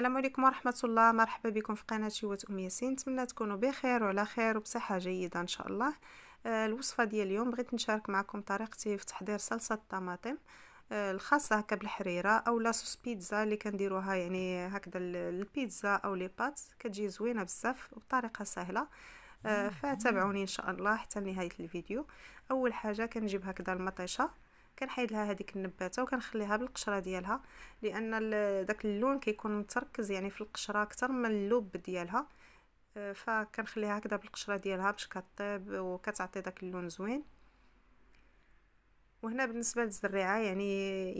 السلام عليكم ورحمة الله مرحبا بكم في قناة شوة أم ياسين نتمنى تكونوا بخير وعلى خير وبصحة جيدة إن شاء الله آه، الوصفة ديال اليوم بغيت نشارك معكم طريقتي في تحضير صلصة الطماطم آه، الخاصة هكا بالحريرة أو لاصوص بيتزا اللي كنديروها يعني هكذا البيتزا أو لي بات كتجي زوينة بزاف وبطريقة سهلة آه، فتابعوني إن شاء الله حتى نهاية الفيديو أول حاجة كنجيب هكذا المطيشة كنحيد لها هذيك النباته وكنخليها بالقشره ديالها لان داك اللون كيكون متركز يعني في القشره اكثر من اللب ديالها آه، فكنخليها هكذا بالقشره ديالها باش كطيب وكتعطي داك اللون زوين وهنا بالنسبه للزريعه يعني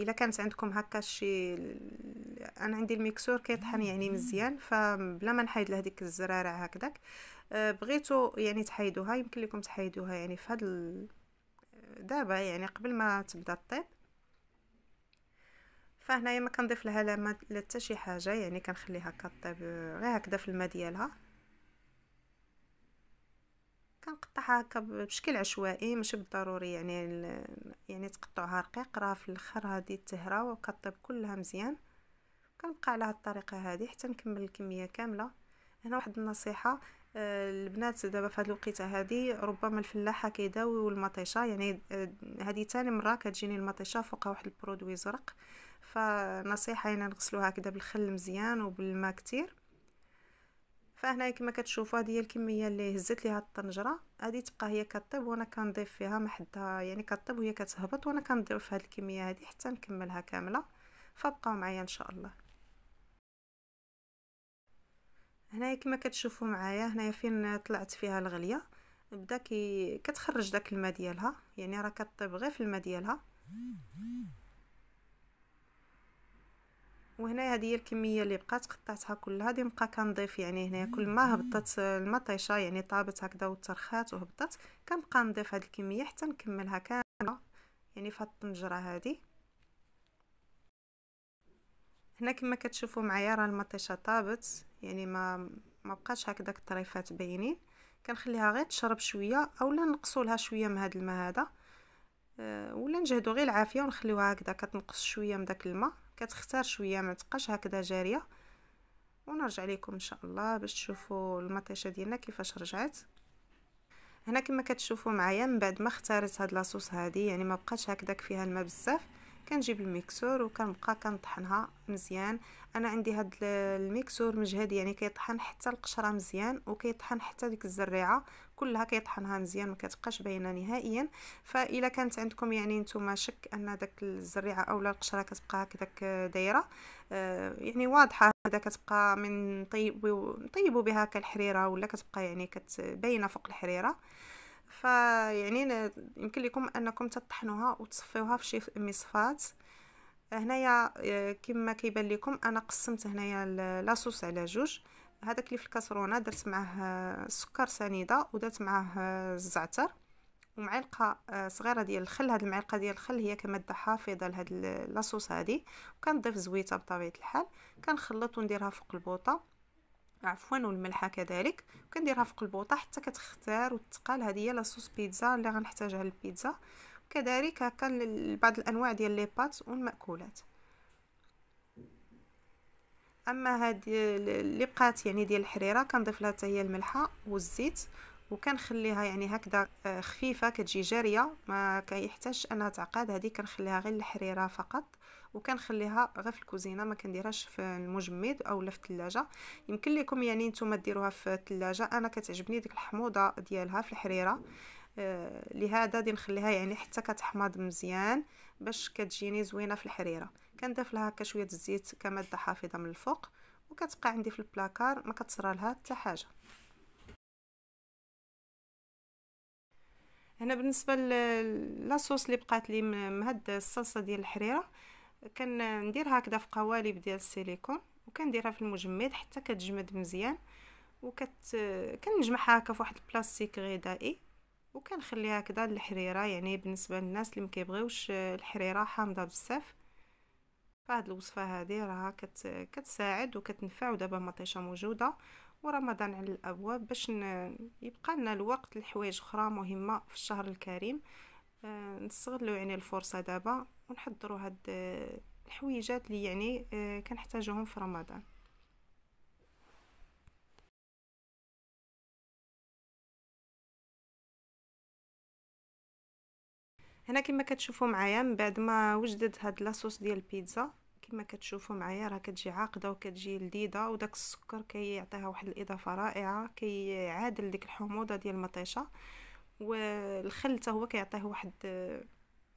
الا كانت عندكم هكا شي انا عندي الميكسور كيطحن يعني مزيان فبلا ما نحيد له الزرارع هكذاك آه، بغيتو يعني تحيدوها يمكن لكم تحيدوها يعني في هذا دابا يعني قبل ما تبدا طيب فهنايا ما كنضيف لها لا لا حتى شي حاجه يعني كنخليها كطيب غير هكذا في الماء ديالها كنقطعها هكا بشكل عشوائي ماشي بالضروري يعني يعني تقطعها رقيق راه في الاخر هذه تهرا وكطيب كلها مزيان كنبقى على هاد الطريقه هذه حتى نكمل الكميه كامله هنا واحد النصيحه آه، البنات دابا في هاد الوقيته هادي ربما الفلاحه كيداويو المطيشه يعني آه، هادي تاني مره كتجيني المطيشه فوقها واحد البرودوي زرق فنصيحه هنا نغسلوها هكذا بالخل مزيان وبالماء كتير فهنا كما كتشوفوا هذه هي الكميه اللي هزت ليها الطنجره هذه تبقى هي كطيب وانا كنضيف فيها ما حدها يعني كطيب وهي كتهبط وانا كنضيف هذه الكميه هذه حتى نكملها كامله فبقاو معايا ان شاء الله هنايا كما كتشوفوا معايا هنايا فين طلعت فيها الغليه بدا كي كتخرج داك الماء ديالها يعني راه كطيب غير في الماء ديالها وهنايا هذه هي الكميه اللي بقات قطعتها كلها دي نبقى كنضيف يعني هنايا كل ما هبطت المطيشه يعني طابت هكذا وترخات وهبطت كنبقى نضيف هذه الكميه حتى نكملها كامله يعني في هاد الطنجره هذه هنا كما كتشوفوا معايا راه المطيشه طابت يعني ما ما بقاش هكذاك الطريفات باينين كنخليها غير تشرب شويه اولا نقصوا لها شويه من هذا الماء هذا آه، ولا نجهدوا غير العافيه ونخليوها هكذا كتنقص شويه من داك الماء كتختار شويه ما تبقاش هكذا جاريه ونرجع لكم ان شاء الله باش تشوفوا المطيشه ديالنا كيفاش رجعت هنا كما كتشوفوا معايا من بعد ما اختارت هاد لاصوص هادي يعني ما بقاش هكذاك فيها الماء بزاف كنجيب الميكسور وكنبقى كنطحنها مزيان انا عندي هاد الميكسور مجهد يعني كيطحن حتى القشره مزيان وكيطحن حتى ديك الزريعه كلها كيطحنها مزيان ما كتبقاش باينه نهائيا فالا كانت عندكم يعني نتوما شك ان داك الزريعه اولا القشره كتبقى هكذاك دايره آه، يعني واضحه هذا كتبقى من طيب طيبوا بها كالحريره ولا كتبقى يعني كتبينه فوق الحريره فيعني يمكن لكم انكم تطحنوها وتصفيوها في شي مصفات هنايا آه، كما كيبان لكم انا قسمت هنايا لاصوص على جوج هذاك اللي في الكاسرونه درت معاه آه، سكر سنيده ودرت معاه الزعتر آه، ومعلقه صغيره ديال الخل هاد المعلقه ديال الخل هي كماده حافظه لهاد لاصوص هادي وكنضيف زويته بطبيعه الحال كنخلط ونديرها فوق البوطه عفوا والملحه كذلك وكنديرها فوق البوطه حتى كتختار وتقال هذه هي لاصوص بيتزا اللي غنحتاجها للبيتزا وكذلك هكا بعض الانواع ديال لي بات والمأكولات اما هذه اللي بقات يعني ديال الحريره كنضيف لها حتى هي الملحه والزيت وكنخليها يعني هكذا آه، خفيفه كتجي جاريه ما كيحتاجش انها تعقد هذه كنخليها غير الحريره فقط وكنخليها غير في الكوزينه ما كنديرهاش في المجمد اولا في الثلاجه يمكن لكم يعني نتوما ديروها في الثلاجه انا كتعجبني ديك الحموضه ديالها في الحريره آه، لهذا دي نخليها يعني حتى كتحمض مزيان باش كتجيني زوينه في الحريره كنضيف لها هكا شويه الزيت كماده حافظه من الفوق وكتبقى عندي في البلاكار ما كتصرى لها حتى حاجه هنا بالنسبه لاصوص اللي بقات لي من هاد الصلصه ديال الحريره ندير هكذا في قوالب ديال السيليكون وكنديرها في المجمد حتى كتجمد مزيان وكت كنجمعها هكا في واحد البلاستيك غذائي وكنخليها هكذا للحريره يعني بالنسبه للناس اللي مكيبغيوش الحريره حامضه بزاف فهاد الوصفه هذه راها كت... كتساعد وكتنفع ودابا مطيشه موجوده ورمضان على الابواب باش يبقى لنا الوقت لحوايج اخرى مهمه في الشهر الكريم آه، نستغلوا يعني الفرصه دابا ونحضروا هاد آه، الحويجات اللي يعني آه، كنحتاجوهم في رمضان هنا كما كتشوفوا معايا من بعد ما وجدت هاد لاصوص ديال البيتزا كما كتشوفوا معايا راه كتجي عاقده وكتجي لذيذه وداك السكر كيعطيها كي واحد الاضافه رائعه كيعادل كي ديك الحموضه ديال المطيشه والخل حتى هو كيعطيه واحد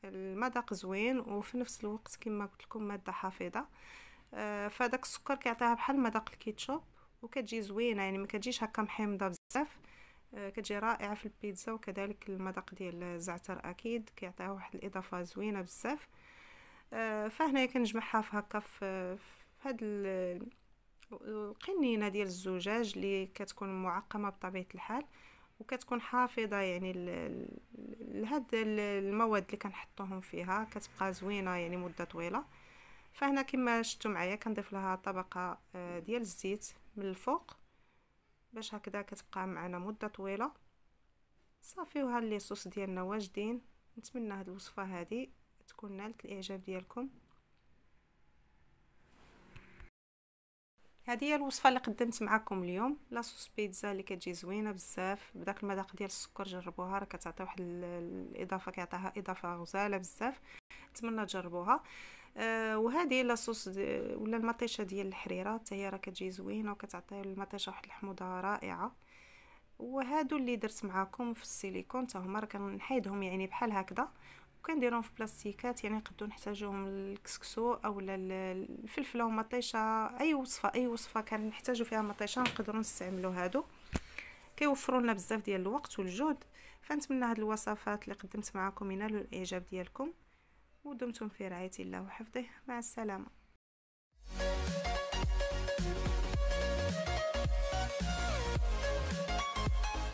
المذاق زوين وفي نفس الوقت كما قلت لكم ماده حافظه آه، فداك السكر كيعطيها بحال مذاق الكيتشوب وكتجي زوينه يعني ما كتجيش هكا محمضه بزاف آه، كتجي رائعه في البيتزا وكذلك المذاق ديال الزعتر اكيد كيعطيها واحد الاضافه زوينه بزاف آه، فهنا كنجمعها في هكا في هاد القنينه ديال الزجاج اللي كتكون معقمه بطبيعه الحال وكتكون حافظه يعني لهاد المواد اللي كنحطوهم فيها كتبقى زوينه يعني مده طويله فهنا كما شفتوا معايا كنضيف لها طبقه آه، ديال الزيت من الفوق باش هكذا كتبقى معنا مده طويله صافي وها لي صوص ديالنا واجدين نتمنى هاد الوصفه هذه تكون نالت الاعجاب ديالكم هذه هي الوصفه اللي قدمت معكم اليوم لاصوص بيتزا اللي كتجي زوينه بزاف بداك المذاق ديال السكر جربوها راه كتعطي واحد الاضافه كيعطيها اضافه غزاله بزاف نتمنى تجربوها آه، وهذه لاصوص دي ولا المطيشه ديال الحريره حتى هي راه كتجي زوينه وكتعطي المطيشه واحد الحموضه رائعه وهادو اللي درت معاكم في السيليكون حتى هما راه كنحيدهم يعني بحال هكذا وكنديرهم في بلاستيكات يعني نقدروا نحتاجوهم للكسكسو او الفلفله ومطيشه اي وصفه اي وصفه كنحتاجوا فيها مطيشه نقدروا نستعملوا هادو كيوفروا لنا بزاف ديال الوقت والجهد فنتمنى هاد الوصفات اللي قدمت معكم ينالوا الاعجاب ديالكم ودمتم في رعايه الله وحفظه مع السلامه